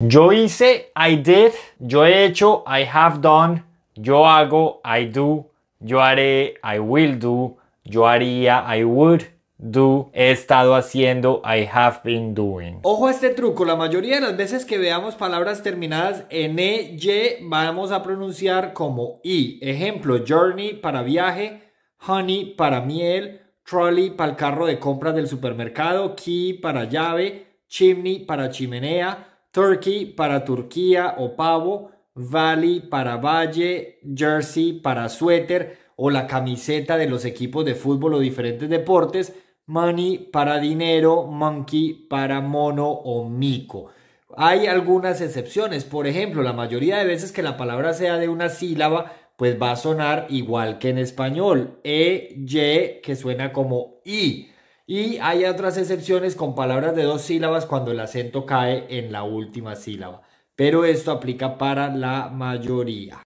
Yo hice, I did. Yo he hecho, I have done. Yo hago, I do. Yo haré, I will do. Yo haría, I would do, he estado haciendo, I have been doing. Ojo a este truco, la mayoría de las veces que veamos palabras terminadas en e, y, vamos a pronunciar como i. Ejemplo, journey para viaje, honey para miel, trolley para el carro de compras del supermercado, key para llave, chimney para chimenea, Turkey para Turquía o pavo, Valley para valle, jersey para suéter o la camiseta de los equipos de fútbol o diferentes deportes, money para dinero, monkey para mono o mico. Hay algunas excepciones, por ejemplo, la mayoría de veces que la palabra sea de una sílaba, pues va a sonar igual que en español, e, y, que suena como i y hay otras excepciones con palabras de dos sílabas cuando el acento cae en la última sílaba. Pero esto aplica para la mayoría.